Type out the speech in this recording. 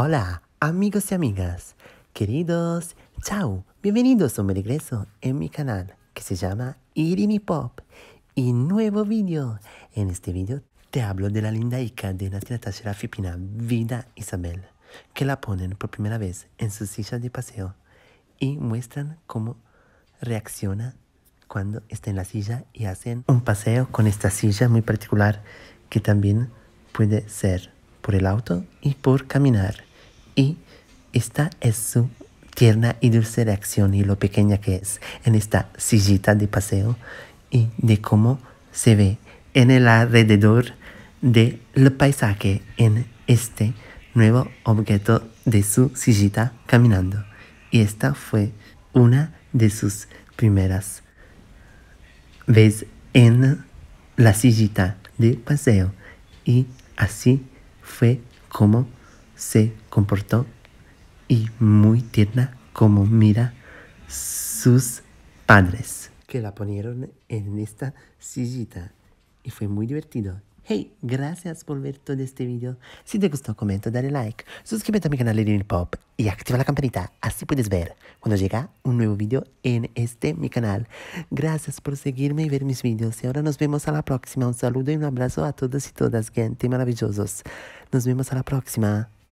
Hola, amigos y amigas, queridos, chao, bienvenidos a mi regreso en mi canal que se llama Irini Pop y nuevo vídeo. En este vídeo te hablo de la linda hija de la Tashera Fipina, Vida Isabel, que la ponen por primera vez en su silla de paseo y muestran cómo reacciona cuando está en la silla y hacen un paseo con esta silla muy particular que también puede ser por el auto y por caminar. Y esta es su tierna y dulce reacción y lo pequeña que es en esta sillita de paseo y de cómo se ve en el alrededor del paisaje en este nuevo objeto de su sillita caminando. Y esta fue una de sus primeras veces en la sillita de paseo. Y así fue como se comportó y muy tierna como mira sus padres que la ponieron en esta sillita y fue muy divertido. Hey, gracias por ver todo este video. Si te gustó, comenta, dale like, suscríbete a mi canal de Pop y activa la campanita, así puedes ver cuando llega un nuevo video en este mi canal. Gracias por seguirme y ver mis videos. Y ahora nos vemos a la próxima. Un saludo y un abrazo a todos y todas, gente maravillosos. Nos vemos a la próxima.